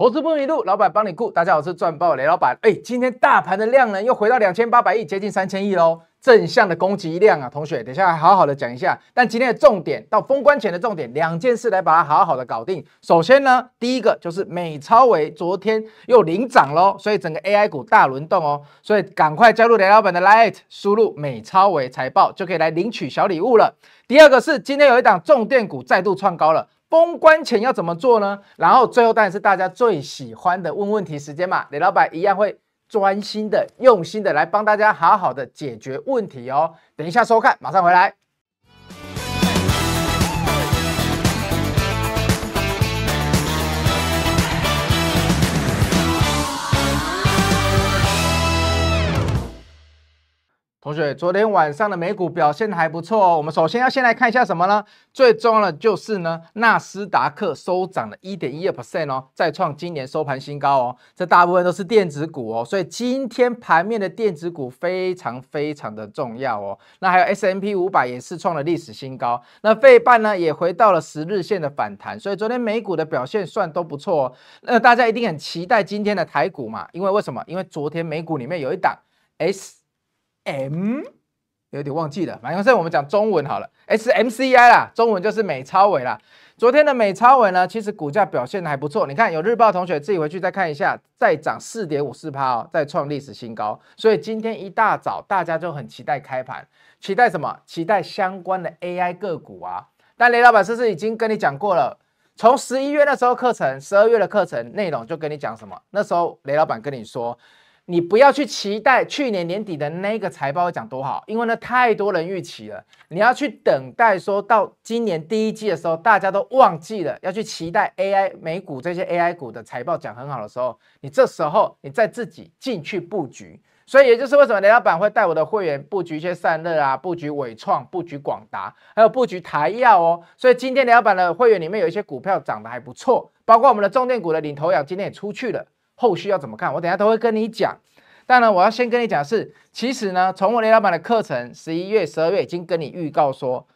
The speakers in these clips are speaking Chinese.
投资不迷路，老板帮你顾。大家好，我是赚爆雷老板。哎，今天大盘的量呢又回到两千八百亿，接近三千亿喽，正向的攻击量啊！同学，等下还好好的讲一下。但今天的重点到封关前的重点，两件事来把它好好的搞定。首先呢，第一个就是美超维昨天又领涨喽，所以整个 AI 股大轮动哦，所以赶快加入雷老板的 Lite，输入美超维财报就可以来领取小礼物了。第二个是今天有一档重电股再度创高了。封关前要怎么做呢？然后最后当然是大家最喜欢的问问题时间嘛，李老板一样会专心的、用心的来帮大家好好的解决问题哦。等一下收看，马上回来。同学，昨天晚上的美股表现还不错哦。我们首先要先来看一下什么呢？最重要的就是呢，纳斯达克收涨了一点一二 percent 哦，再创今年收盘新高哦。这大部分都是电子股哦，所以今天盘面的电子股非常非常的重要哦。那还有 S M P 五百也是创了历史新高。那费半呢也回到了十日线的反弹，所以昨天美股的表现算都不错。那大家一定很期待今天的台股嘛？因为为什么？因为昨天美股里面有一档 S。M 有点忘记了，马上我们讲中文好了，SMCI 啦，中文就是美超伟啦。昨天的美超伟呢，其实股价表现还不错，你看有日报同学自己回去再看一下，再涨四点五四趴哦，再创历史新高。所以今天一大早大家就很期待开盘，期待什么？期待相关的 AI 个股啊。但雷老板不是已经跟你讲过了，从十一月那时候课程，十二月的课程内容就跟你讲什么？那时候雷老板跟你说。你不要去期待去年年底的那个财报讲多好，因为呢太多人预期了。你要去等待，说到今年第一季的时候，大家都忘记了要去期待 AI 美股这些 AI 股的财报讲很好的时候，你这时候你再自己进去布局。所以也就是为什么雷老板会带我的会员布局一些散热啊，布局伟创，布局广达，还有布局台药哦。所以今天雷老板的会员里面有一些股票涨得还不错，包括我们的重电股的领头羊今天也出去了，后续要怎么看？我等下都会跟你讲。但呢，我要先跟你讲是，其实呢，从我雷老板的课程，十一月、十二月已经跟你预告说，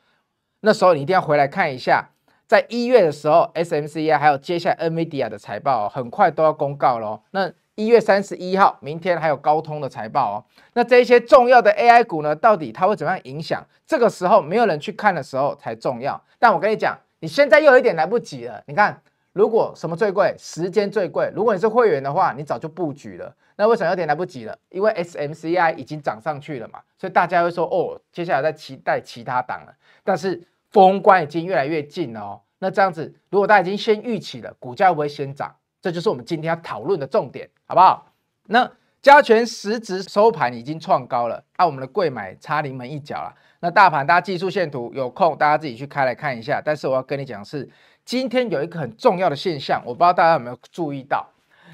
那时候你一定要回来看一下。在一月的时候，SMC 啊，还有接下来 NVIDIA 的财报，很快都要公告喽。那一月三十一号，明天还有高通的财报哦。那这些重要的 AI 股呢，到底它会怎么样影响？这个时候没有人去看的时候才重要。但我跟你讲，你现在有一点来不及了。你看。如果什么最贵，时间最贵。如果你是会员的话，你早就布局了。那为什么有点来不及了？因为 S M C I 已经涨上去了嘛，所以大家会说哦，接下来在期待其他档了。但是封关已经越来越近了哦。那这样子，如果大家已经先预期了，股价会不会先涨？这就是我们今天要讨论的重点，好不好？那加权市值收盘已经创高了，那我们的贵买差临门一脚了。那大盘大家技术线图有空大家自己去开来看一下。但是我要跟你讲是。今天有一个很重要的现象，我不知道大家有没有注意到，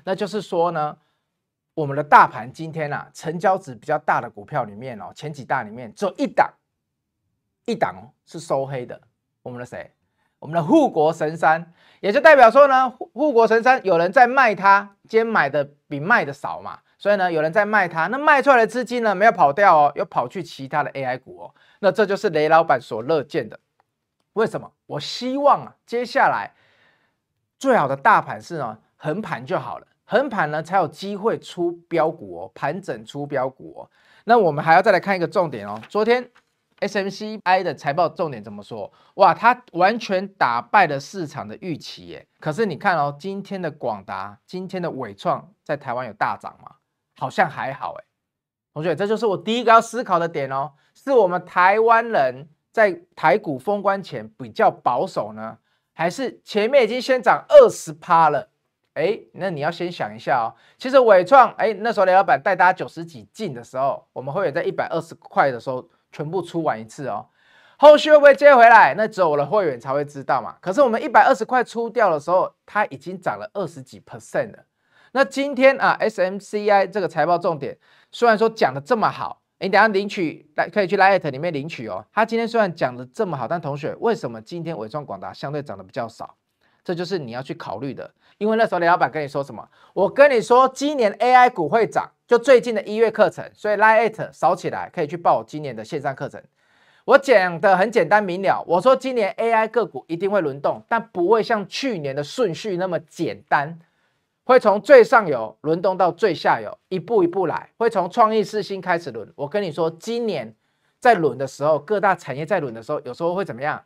那就是说呢，我们的大盘今天啊，成交值比较大的股票里面哦，前几大里面只有一档，一档是收黑的，我们的谁？我们的护国神山，也就代表说呢，护国神山有人在卖它，今天买的比卖的少嘛，所以呢，有人在卖它，那卖出来的资金呢，没有跑掉哦，又跑去其他的 AI 股哦，那这就是雷老板所乐见的。为什么？我希望啊，接下来最好的大盘是呢，横盘就好了。横盘呢，才有机会出标股，哦，盘整出标股。哦。那我们还要再来看一个重点哦。昨天 S M C I 的财报重点怎么说？哇，它完全打败了市场的预期耶。可是你看哦，今天的广达，今天的伟创在台湾有大涨吗？好像还好哎。同学，这就是我第一个要思考的点哦，是我们台湾人。在台股封关前比较保守呢，还是前面已经先涨二十趴了？哎，那你要先想一下哦。其实伟创，哎，那时候雷老板带大家九十几进的时候，我们会员在一百二十块的时候全部出完一次哦。后续会不会接回来？那只有我的会员才会知道嘛。可是我们一百二十块出掉的时候，它已经涨了二十几 percent 了。那今天啊，S M C I 这个财报重点，虽然说讲的这么好。你等下领取，来可以去 Light 里面领取哦。他今天虽然讲的这么好，但同学为什么今天伟创广达相对涨的比较少？这就是你要去考虑的。因为那时候雷老板跟你说什么？我跟你说，今年 AI 股会涨，就最近的一月课程，所以 Light 扫起来可以去报今年的线上课程。我讲的很简单明了，我说今年 AI 个股一定会轮动，但不会像去年的顺序那么简单。会从最上游轮动到最下游，一步一步来。会从创意四新开始轮。我跟你说，今年在轮的时候，各大产业在轮的时候，有时候会怎么样？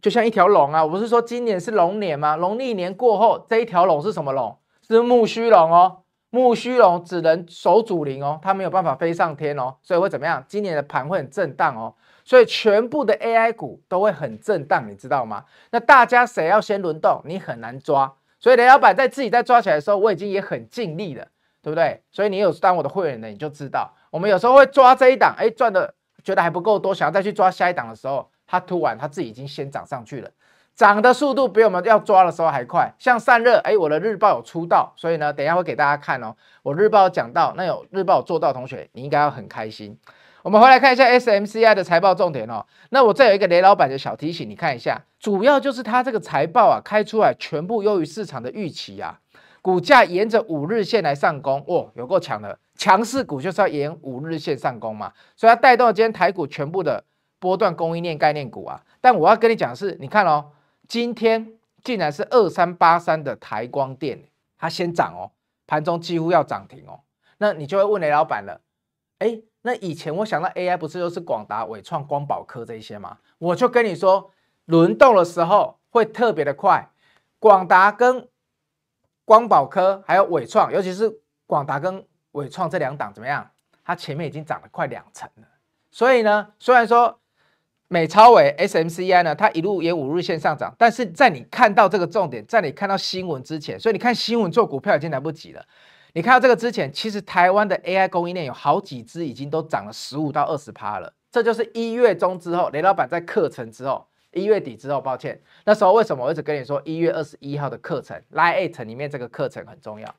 就像一条龙啊！我不是说今年是龙年吗？农历年过后，这一条龙是什么龙？是木须龙哦。木须龙只能守主灵哦，它没有办法飞上天哦。所以会怎么样？今年的盘会很震荡哦。所以全部的 AI 股都会很震荡，你知道吗？那大家谁要先轮动，你很难抓。所以雷老板在自己在抓起来的时候，我已经也很尽力了，对不对？所以你有当我的会员的，你就知道，我们有时候会抓这一档，哎，赚的觉得还不够多，想要再去抓下一档的时候，它突然它自己已经先涨上去了，涨的速度比我们要抓的时候还快。像散热，哎，我的日报有出道，所以呢，等一下会给大家看哦，我日报讲到那有日报做到同学，你应该要很开心。我们回来看一下 S M C I 的财报重点哦。那我再有一个雷老板的小提醒，你看一下，主要就是它这个财报啊开出来全部优于市场的预期啊，股价沿着五日线来上攻，哇，有够强的！强势股就是要沿五日线上攻嘛，所以它带动今天台股全部的波段供应链概念股啊。但我要跟你讲的是，你看哦，今天竟然是二三八三的台光电，它先涨哦，盘中几乎要涨停哦。那你就会问雷老板了。哎，那以前我想到 A I 不是就是广达、伟创、光宝科这些吗？我就跟你说，轮动的时候会特别的快。广达跟光宝科还有伟创，尤其是广达跟伟创这两档怎么样？它前面已经涨了快两成了。所以呢，虽然说美超伟 S M C I 呢，它一路也五日线上涨，但是在你看到这个重点，在你看到新闻之前，所以你看新闻做股票已经来不及了。你看到这个之前，其实台湾的 AI 供应链有好几只已经都涨了十五到二十趴了。这就是一月中之后，雷老板在课程之后，一月底之后，抱歉，那时候为什么我一直跟你说一月二十一号的课程，Lite Eight 里面这个课程很重要？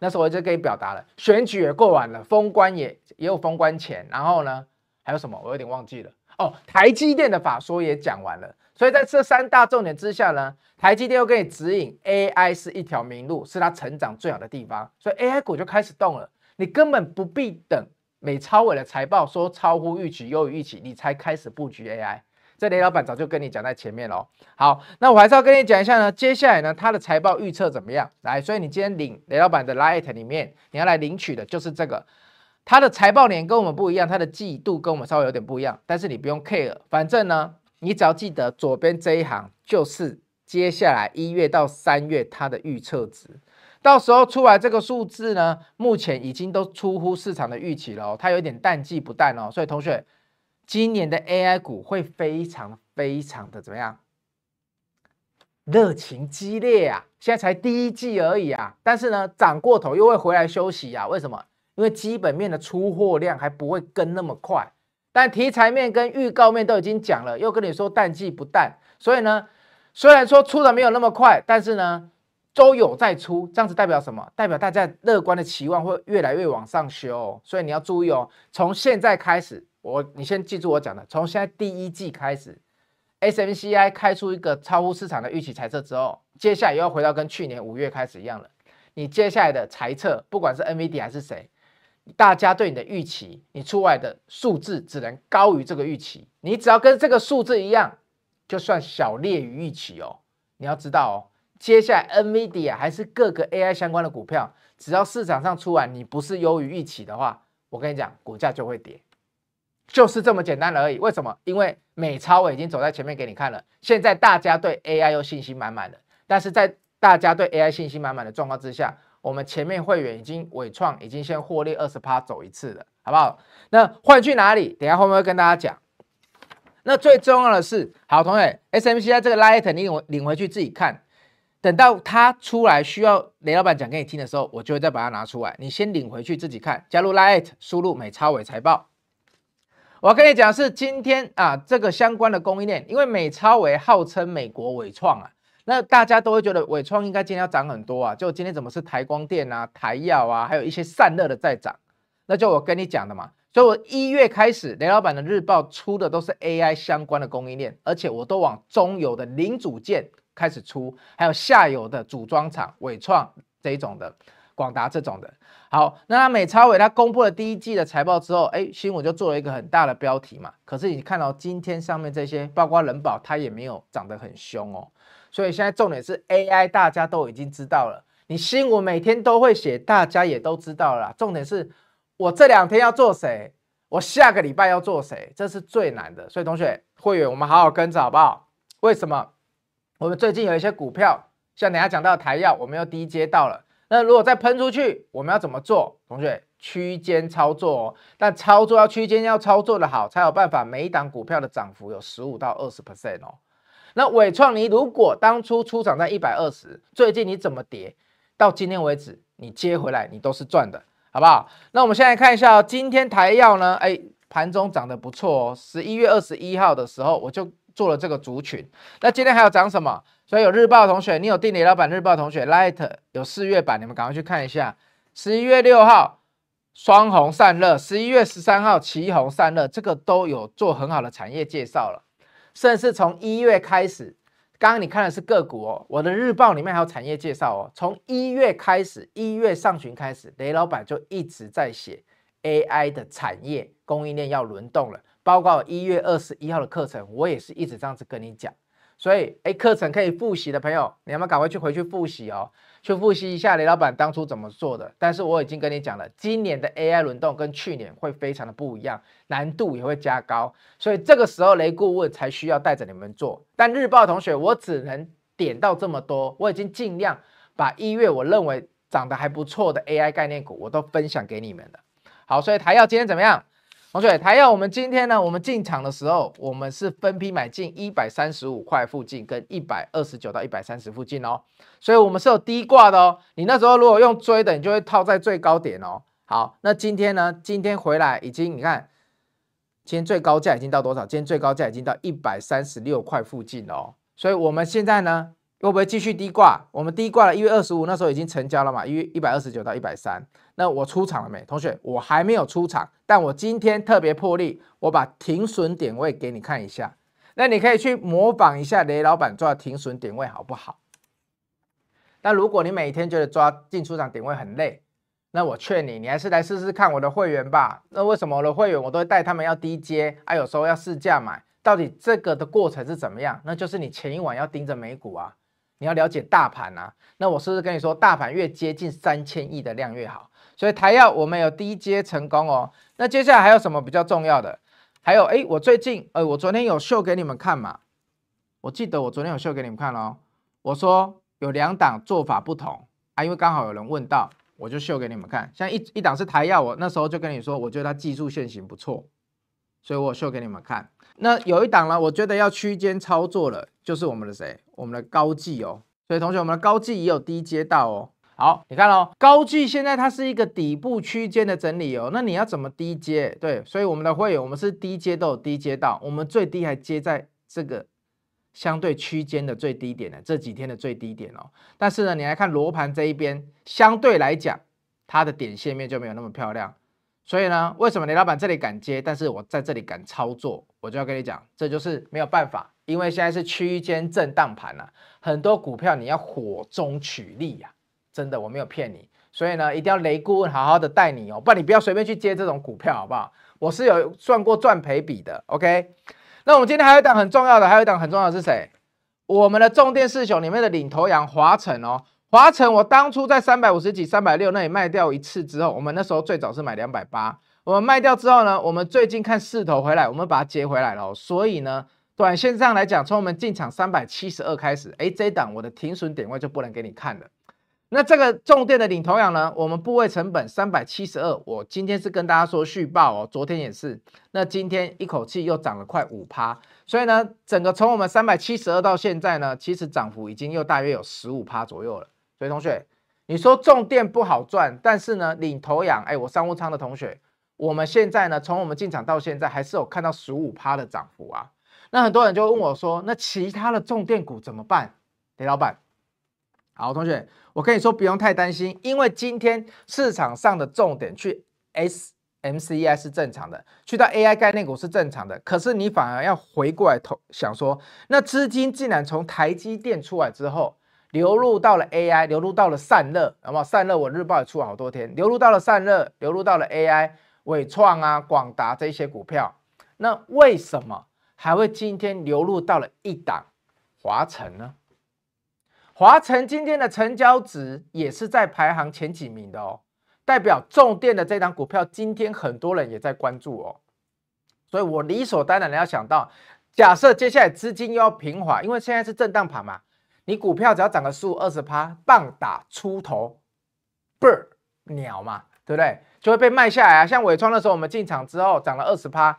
那时候我就跟你表达了，选举也过完了，封关也也有封关前，然后呢还有什么？我有点忘记了哦，台积电的法说也讲完了。所以在这三大重点之下呢，台积电又给你指引，AI 是一条明路，是它成长最好的地方。所以 AI 股就开始动了，你根本不必等美超伟的财报说超乎预期优于预期，你才开始布局 AI。这雷老板早就跟你讲在前面了。好，那我还是要跟你讲一下呢，接下来呢，它的财报预测怎么样？来，所以你今天领雷老板的 Light 里面，你要来领取的就是这个，它的财报年跟我们不一样，它的季度跟我们稍微有点不一样，但是你不用 care，反正呢。你只要记得左边这一行，就是接下来一月到三月它的预测值。到时候出来这个数字呢，目前已经都出乎市场的预期了，它有点淡季不淡哦。所以同学，今年的 AI 股会非常非常的怎么样？热情激烈啊！现在才第一季而已啊，但是呢，涨过头又会回来休息呀？为什么？因为基本面的出货量还不会跟那么快。但题材面跟预告面都已经讲了，又跟你说淡季不淡，所以呢，虽然说出的没有那么快，但是呢，都有在出，这样子代表什么？代表大家乐观的期望会越来越往上修，所以你要注意哦，从现在开始，我你先记住我讲的，从现在第一季开始，S M C I 开出一个超乎市场的预期猜测之后，接下来又要回到跟去年五月开始一样了，你接下来的猜测，不管是 N V D 还是谁。大家对你的预期，你出来的数字只能高于这个预期。你只要跟这个数字一样，就算小劣于预期哦。你要知道哦，接下来 Nvidia 还是各个 AI 相关的股票，只要市场上出来你不是优于预期的话，我跟你讲，股价就会跌，就是这么简单而已。为什么？因为美超我已经走在前面给你看了。现在大家对 AI 又信心满满了，但是在大家对 AI 信心满满的状况之下。我们前面会员已经伟创已经先获利二十趴走一次了，好不好？那换去哪里？等下后面会跟大家讲。那最重要的是，好同学，SMC 在这个 Lite 你领回去自己看。等到它出来需要雷老板讲给你听的时候，我就会再把它拿出来。你先领回去自己看。加入 Lite，输入美超伟财报。我跟你讲，是今天啊，这个相关的供应链，因为美超伟号称美国伟创啊。那大家都会觉得伟创应该今天要涨很多啊！就今天怎么是台光电啊、台药啊，还有一些散热的在涨。那就我跟你讲的嘛，所以我一月开始雷老板的日报出的都是 AI 相关的供应链，而且我都往中游的零组件开始出，还有下游的组装厂、伟创这一种的、广达这种的。好，那美超伟他公布了第一季的财报之后，哎，新闻就做了一个很大的标题嘛。可是你看到今天上面这些，包括人保它也没有涨得很凶哦。所以现在重点是 AI，大家都已经知道了。你新闻每天都会写，大家也都知道了。重点是我这两天要做谁，我下个礼拜要做谁，这是最难的。所以同学会员，我们好好跟着好不好？为什么？我们最近有一些股票，像等下讲到的台药，我们又低接到了。那如果再喷出去，我们要怎么做？同学区间操作，但操作要区间要操作的好，才有办法。每一档股票的涨幅有十五到二十 percent 哦。那伟创你如果当初出场在一百二十，最近你怎么跌？到今天为止你接回来你都是赚的，好不好？那我们现在看一下今天台药呢？哎，盘中涨得不错哦。十一月二十一号的时候我就做了这个族群，那今天还要涨什么？所以有日报同学，你有定理老板日报同学，Light 有四月版，你们赶快去看一下。十一月六号双红散热，十一月十三号旗红散热，这个都有做很好的产业介绍了。甚至从一月开始，刚刚你看的是个股哦。我的日报里面还有产业介绍哦。从一月开始，一月上旬开始，雷老板就一直在写 AI 的产业供应链要轮动了。包括一月二十一号的课程，我也是一直这样子跟你讲。所以，哎，课程可以复习的朋友，你要不要赶快去回去复习哦？去复习一下雷老板当初怎么做的，但是我已经跟你讲了，今年的 AI 轮动跟去年会非常的不一样，难度也会加高，所以这个时候雷顾问才需要带着你们做。但日报同学，我只能点到这么多，我已经尽量把一月我认为涨得还不错的 AI 概念股我都分享给你们了。好，所以台药今天怎么样？同学，还要我们今天呢？我们进场的时候，我们是分批买进一百三十五块附近跟一百二十九到一百三十附近哦，所以我们是有低挂的哦。你那时候如果用追的，你就会套在最高点哦。好，那今天呢？今天回来已经你看，今天最高价已经到多少？今天最高价已经到一百三十六块附近哦。所以我们现在呢？会不会继续低挂？我们低挂了一月二十五，那时候已经成交了嘛？一月一百二十九到一百三，那我出场了没？同学，我还没有出场，但我今天特别破例，我把停损点位给你看一下，那你可以去模仿一下雷老板抓停损点位好不好？那如果你每天觉得抓进出场点位很累，那我劝你，你还是来试试看我的会员吧。那为什么我的会员我都会带他们要低接啊？有时候要试价买，到底这个的过程是怎么样？那就是你前一晚要盯着美股啊。你要了解大盘呐，那我是不是跟你说，大盘越接近三千亿的量越好？所以台药我们有低接成功哦。那接下来还有什么比较重要的？还有哎，我最近呃，我昨天有秀给你们看嘛？我记得我昨天有秀给你们看哦。我说有两档做法不同啊，因为刚好有人问到，我就秀给你们看。像一一档是台药，我那时候就跟你说，我觉得它技术线型不错，所以我秀给你们看。那有一档呢，我觉得要区间操作了，就是我们的谁，我们的高技哦。所以同学，我们的高技也有低阶道哦。好，你看哦，高技现在它是一个底部区间的整理哦。那你要怎么低阶？对，所以我们的会员，我们是低阶都有低阶道，我们最低还接在这个相对区间的最低点呢，这几天的最低点哦。但是呢，你来看罗盘这一边，相对来讲，它的点线面就没有那么漂亮。所以呢，为什么雷老板这里敢接？但是我在这里敢操作？我就要跟你讲，这就是没有办法，因为现在是区间震荡盘呐，很多股票你要火中取栗呀，真的我没有骗你，所以呢一定要雷问好好的带你哦，不然你不要随便去接这种股票好不好？我是有算过赚赔比的，OK？那我们今天还有一档很重要的，还有一档很重要的是谁？我们的重电四雄里面的领头羊华晨哦，华晨我当初在三百五十几、三百六那里卖掉一次之后，我们那时候最早是买两百八。我们卖掉之后呢，我们最近看势头回来，我们把它接回来了。所以呢，短线上来讲，从我们进场三百七十二开始，哎，这档我的停损点位就不能给你看了。那这个重电的领头羊呢，我们部位成本三百七十二，我今天是跟大家说续报哦，昨天也是，那今天一口气又涨了快五趴，所以呢，整个从我们三百七十二到现在呢，其实涨幅已经又大约有十五趴左右了。所以同学，你说重电不好赚，但是呢，领头羊，哎，我商务仓的同学。我们现在呢，从我们进场到现在，还是有看到十五趴的涨幅啊。那很多人就问我说：“那其他的重电股怎么办？”李老板，好同学，我跟你说，不用太担心，因为今天市场上的重点去 SMCI 是正常的，去到 AI 概念股是正常的。可是你反而要回过来想说，那资金竟然从台积电出来之后，流入到了 AI，流入到了散热，不好？散热我日报也出好多天，流入到了散热，流入到了 AI。伟创啊、广达这些股票，那为什么还会今天流入到了一档华晨呢？华晨今天的成交值也是在排行前几名的哦，代表重电的这档股票今天很多人也在关注哦，所以我理所当然的要想到，假设接下来资金要平滑，因为现在是震荡盘嘛，你股票只要涨个五二十趴，棒打出头，bird 鸟嘛，对不对？就会被卖下来啊！像伟创的时候，我们进场之后涨了二十趴，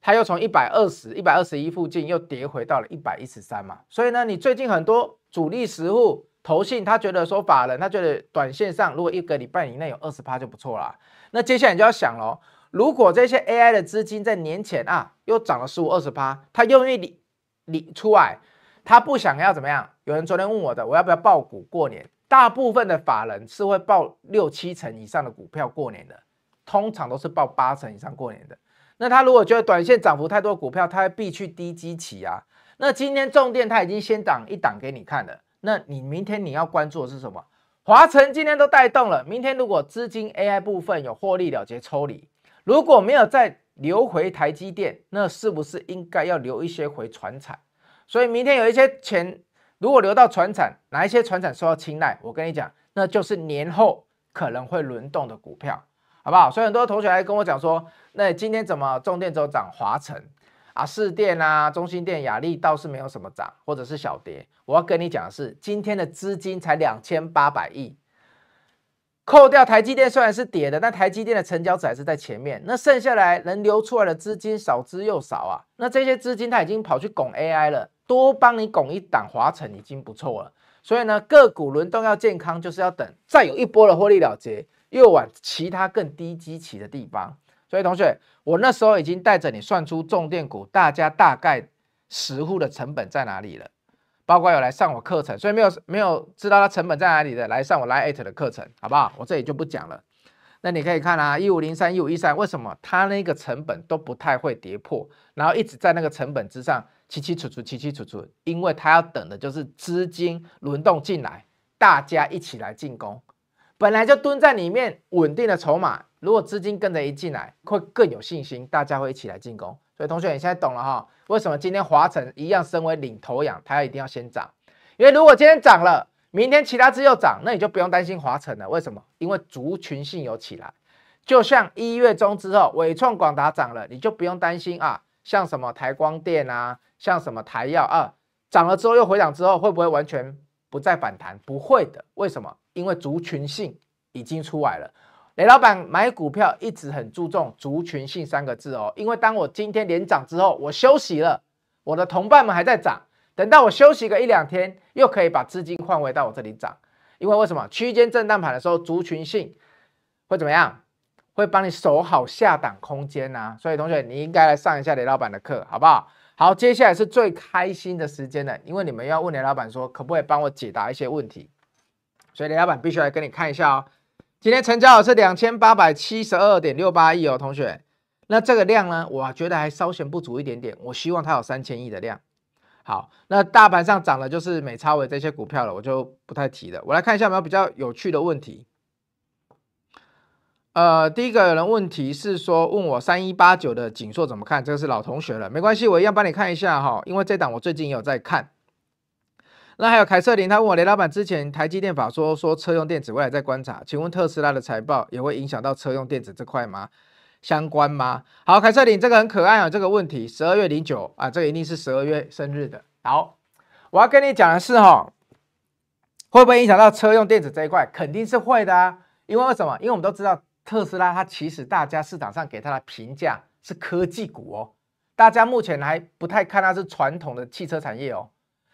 它又从一百二十一百二十一附近又跌回到了一百一十三嘛。所以呢，你最近很多主力实户投信，他觉得说法人，他觉得短线上如果一个礼拜以内有二十趴就不错了。那接下来就要想了，如果这些 AI 的资金在年前啊又涨了十五二十八，它因为你你出来，它不想要怎么样？有人昨天问我的，我要不要爆股过年？大部分的法人是会报六七成以上的股票过年的，通常都是报八成以上过年的。那他如果觉得短线涨幅太多股票，他必去低基期啊。那今天重电他已经先涨一档给你看了，那你明天你要关注的是什么？华晨今天都带动了，明天如果资金 AI 部分有获利了结抽离，如果没有再流回台积电，那是不是应该要留一些回传产？所以明天有一些钱。如果留到船产，哪一些船产受到青睐？我跟你讲，那就是年后可能会轮动的股票，好不好？所以很多同学来跟我讲说，那今天怎么重电走涨，华晨啊、市电啊、中芯电、雅力倒是没有什么涨，或者是小跌。我要跟你讲的是，今天的资金才两千八百亿，扣掉台积电虽然是跌的，但台积电的成交值还是在前面，那剩下来能流出来的资金少之又少啊。那这些资金它已经跑去拱 AI 了。多帮你拱一档，华晨已经不错了。所以呢，个股轮动要健康，就是要等再有一波的获利了结，又往其他更低基期的地方。所以同学，我那时候已经带着你算出重电股大家大概十户的成本在哪里了。包括有来上我课程，所以没有没有知道它成本在哪里的，来上我来艾特的课程，好不好？我这里就不讲了。那你可以看啊，一五零三一五一三，为什么它那个成本都不太会跌破，然后一直在那个成本之上。起起出出，起起出出，因为他要等的就是资金轮动进来，大家一起来进攻。本来就蹲在里面稳定的筹码，如果资金跟着一进来，会更有信心，大家会一起来进攻。所以，同学你现在懂了哈，为什么今天华晨一样身为领头羊，它要一定要先涨？因为如果今天涨了，明天其他只又涨，那你就不用担心华晨了。为什么？因为族群性有起来。就像一月中之后，伟创、广达涨了，你就不用担心啊。像什么台光电啊，像什么台药二涨了之后又回涨之后，会不会完全不再反弹？不会的，为什么？因为族群性已经出来了。雷老板买股票一直很注重族群性三个字哦，因为当我今天连涨之后，我休息了，我的同伴们还在涨，等到我休息个一两天，又可以把资金换回到我这里涨。因为为什么？区间震荡盘的时候，族群性会怎么样？会帮你守好下档空间呐，所以同学你应该来上一下雷老板的课，好不好？好，接下来是最开心的时间了，因为你们要问雷老板说可不可以帮我解答一些问题，所以雷老板必须来跟你看一下哦。今天成交是两千八百七十二点六八亿哦，同学，那这个量呢，我觉得还稍显不足一点点，我希望它有三千亿的量。好，那大盘上涨的就是美超伟这些股票了，我就不太提了。我来看一下有没有比较有趣的问题。呃，第一个人问题是说问我三一八九的景硕怎么看，这个是老同学了，没关系，我一样帮你看一下哈，因为这档我最近也有在看。那还有凯瑟琳，她问我雷老板之前台积电法说说车用电子未来在观察，请问特斯拉的财报也会影响到车用电子这块吗？相关吗？好，凯瑟琳，这个很可爱啊，这个问题十二月零九啊，这个一定是十二月生日的。好，我要跟你讲的是哈，会不会影响到车用电子这一块？肯定是会的啊，因为为什么？因为我们都知道。特斯拉，它其实大家市场上给它的评价是科技股哦，大家目前还不太看它是传统的汽车产业哦，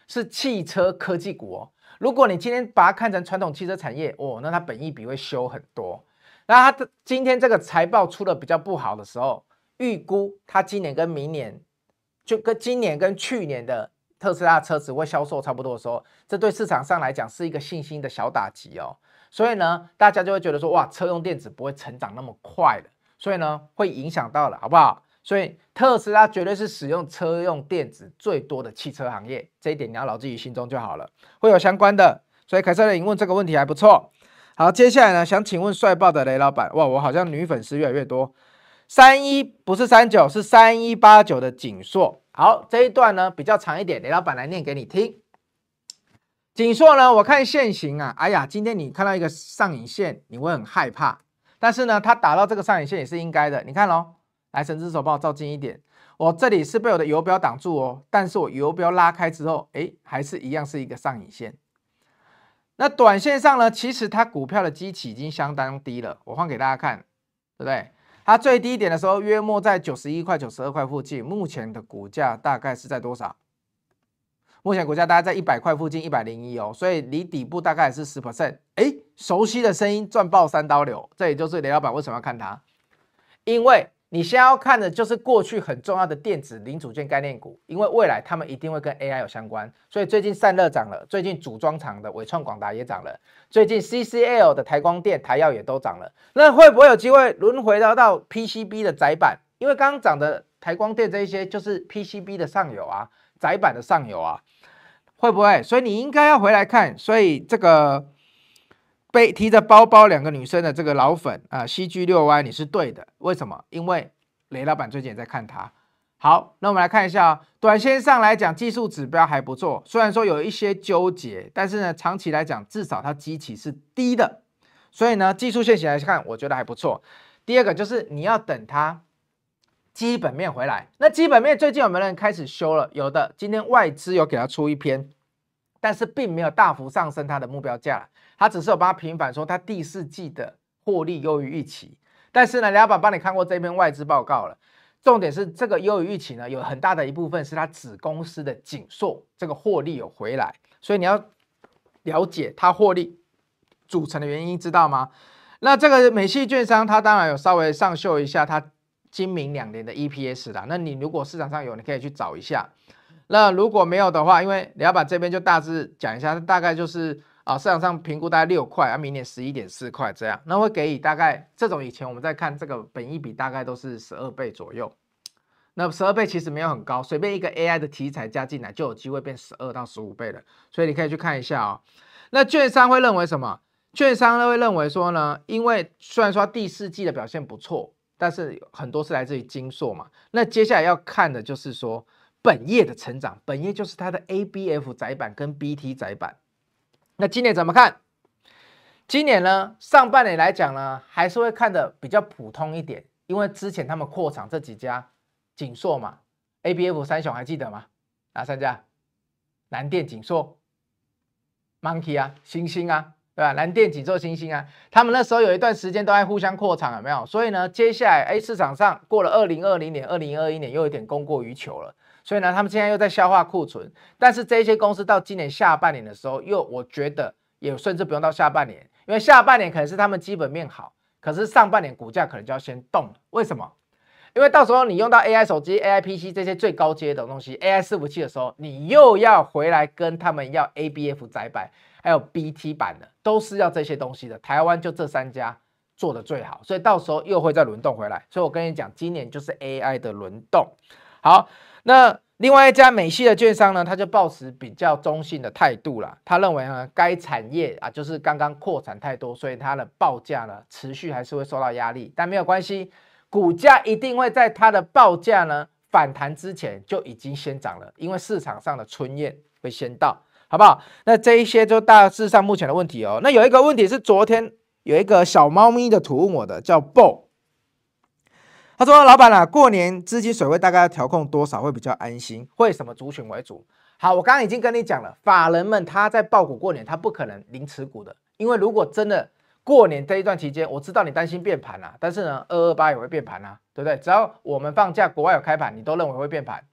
是汽车科技股哦。如果你今天把它看成传统汽车产业哦，那它本益比会修很多。那它今天这个财报出的比较不好的时候，预估它今年跟明年就跟今年跟去年的特斯拉车子会销售差不多的时候，这对市场上来讲是一个信心的小打击哦。所以呢，大家就会觉得说，哇，车用电子不会成长那么快了，所以呢，会影响到了，好不好？所以特斯拉绝对是使用车用电子最多的汽车行业，这一点你要牢记于心中就好了。会有相关的，所以凯瑟琳问这个问题还不错。好，接下来呢，想请问帅爆的雷老板，哇，我好像女粉丝越来越多，三一不是三九，是三一八九的景硕。好，这一段呢比较长一点，雷老板来念给你听。景硕呢？我看线形啊，哎呀，今天你看到一个上影线，你会很害怕。但是呢，它打到这个上影线也是应该的。你看喽，来，神之手帮我照近一点，我这里是被我的游标挡住哦。但是我游标拉开之后，哎，还是一样是一个上影线。那短线上呢，其实它股票的基企已经相当低了。我换给大家看，对不对？它最低点的时候约莫在九十一块、九十二块附近，目前的股价大概是在多少？目前股价大概在一百块附近，一百零一哦，所以离底部大概也是十 percent。哎，熟悉的声音，赚爆三刀流，这也就是雷老板为什么要看它，因为你先要看的就是过去很重要的电子零组件概念股，因为未来他们一定会跟 A I 有相关。所以最近散热涨了，最近组装厂的伟创、广达也涨了，最近 C C L 的台光电、台耀也都涨了。那会不会有机会轮回到到 P C B 的窄板？因为刚刚涨的台光电这些就是 P C B 的上游啊。窄板的上游啊，会不会？所以你应该要回来看。所以这个背提着包包两个女生的这个老粉啊，CG 六 Y 你是对的。为什么？因为雷老板最近也在看它。好，那我们来看一下，短线上来讲技术指标还不错，虽然说有一些纠结，但是呢，长期来讲至少它基期是低的，所以呢，技术线型来看我觉得还不错。第二个就是你要等它。基本面回来，那基本面最近有没有人开始修了？有的，今天外资有给他出一篇，但是并没有大幅上升它的目标价了，它只是有帮他平反说它第四季的获利优于预期。但是呢，梁老板帮你看过这篇外资报告了，重点是这个优于预期呢，有很大的一部分是它子公司的紧缩，这个获利有回来，所以你要了解它获利组成的原因，知道吗？那这个美系券商它当然有稍微上秀一下它。今明两年的 EPS 啦，那你如果市场上有，你可以去找一下。那如果没有的话，因为你要把这边就大致讲一下，大概就是啊市场上评估大概六块，啊明年十一点四块这样。那会给你大概这种以前我们在看这个本一比大概都是十二倍左右。那十二倍其实没有很高，随便一个 AI 的题材加进来就有机会变十二到十五倍了。所以你可以去看一下哦。那券商会认为什么？券商呢会认为说呢，因为虽然说第四季的表现不错。但是很多是来自于金硕嘛，那接下来要看的就是说本业的成长，本业就是它的 A B F 窄板跟 B T 窄板，那今年怎么看？今年呢上半年来讲呢，还是会看的比较普通一点，因为之前他们扩厂这几家锦硕嘛，A B F 三雄还记得吗？哪三家？南电锦硕、Monkey 啊、星星啊。对吧？蓝电、景座星星啊，他们那时候有一段时间都在互相扩产，有没有？所以呢，接下来哎，市场上过了二零二零年、二零二一年又有点供过于求了。所以呢，他们现在又在消化库存。但是这些公司到今年下半年的时候，又我觉得也甚至不用到下半年，因为下半年可能是他们基本面好，可是上半年股价可能就要先动了。为什么？因为到时候你用到 AI 手机、AI PC 这些最高阶的东西、AI 伺服器的时候，你又要回来跟他们要 ABF 装板。LBT 版的都是要这些东西的，台湾就这三家做的最好，所以到时候又会再轮动回来。所以我跟你讲，今年就是 AI 的轮动。好，那另外一家美系的券商呢，他就抱持比较中性的态度了。他认为呢，该产业啊就是刚刚扩产太多，所以它的报价呢持续还是会受到压力。但没有关系，股价一定会在它的报价呢反弹之前就已经先涨了，因为市场上的春燕会先到。好不好？那这一些就大致上目前的问题哦。那有一个问题是，昨天有一个小猫咪的图问我的，叫 BO，他说：“老板啊，过年资金水位大概要调控多少会比较安心？会什么族群为主？”好，我刚刚已经跟你讲了，法人们他在报股过年，他不可能零持股的，因为如果真的过年这一段期间，我知道你担心变盘啦，但是呢，二二八也会变盘啦，对不对？只要我们放假，国外有开盘，你都认为会变盘。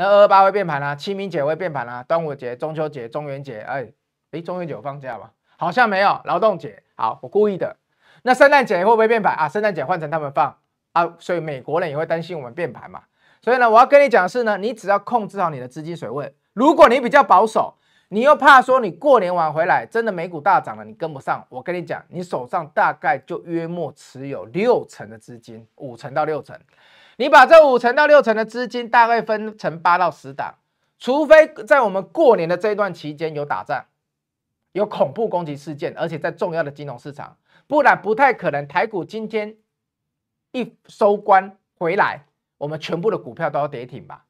那二八会变盘啦，清明节会变盘啦，端午节、中秋节、中元节，哎哎，中元节放假吗？好像没有。劳动节好，我故意的。那圣诞节会不会变盘啊？圣诞节换成他们放啊，所以美国人也会担心我们变盘嘛。所以呢，我要跟你讲的是呢，你只要控制好你的资金水位。如果你比较保守，你又怕说你过年晚回来，真的美股大涨了，你跟不上。我跟你讲，你手上大概就约莫持有六成的资金，五成到六成。你把这五成到六成的资金大概分成八到十档，除非在我们过年的这段期间有打仗、有恐怖攻击事件，而且在重要的金融市场，不然不太可能台股今天一收官回来，我们全部的股票都要跌停吧。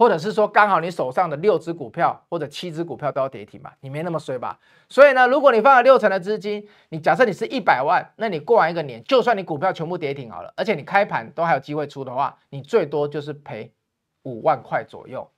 或者是说，刚好你手上的六只股票或者七只股票都要跌停嘛？你没那么衰吧？所以呢，如果你放了六成的资金，你假设你是一百万，那你过完一个年，就算你股票全部跌停好了，而且你开盘都还有机会出的话，你最多就是赔五万块左右。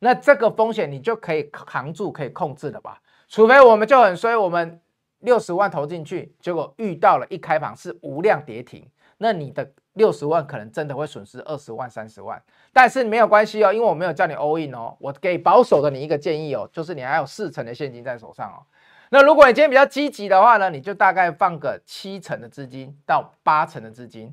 那这个风险你就可以扛住，可以控制了吧？除非我们就很衰，我们六十万投进去，结果遇到了一开盘是无量跌停，那你的。六十万可能真的会损失二十万、三十万，但是没有关系哦，因为我没有叫你 all in 哦。我给保守的你一个建议哦，就是你还有四成的现金在手上哦。那如果你今天比较积极的话呢，你就大概放个七成的资金到八成的资金。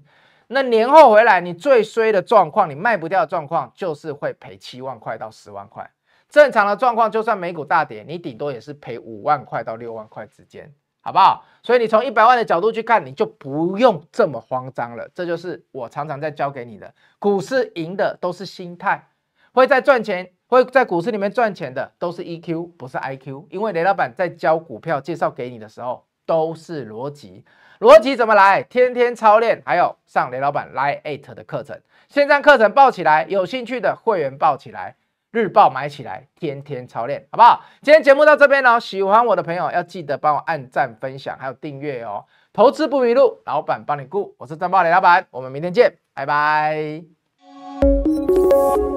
那年后回来，你最衰的状况，你卖不掉的状况，就是会赔七万块到十万块。正常的状况，就算美股大跌，你顶多也是赔五万块到六万块之间。好不好？所以你从一百万的角度去看，你就不用这么慌张了。这就是我常常在教给你的，股市赢的都是心态，会在赚钱，会在股市里面赚钱的都是 EQ，不是 IQ。因为雷老板在教股票介绍给你的时候，都是逻辑。逻辑怎么来？天天操练，还有上雷老板 Line g AT 的课程。线上课程报起来，有兴趣的会员报起来。日报买起来，天天操练，好不好？今天节目到这边喽，喜欢我的朋友要记得帮我按赞、分享，还有订阅哦。投资不迷路，老板帮你顾，我是张爆磊老板，我们明天见，拜拜。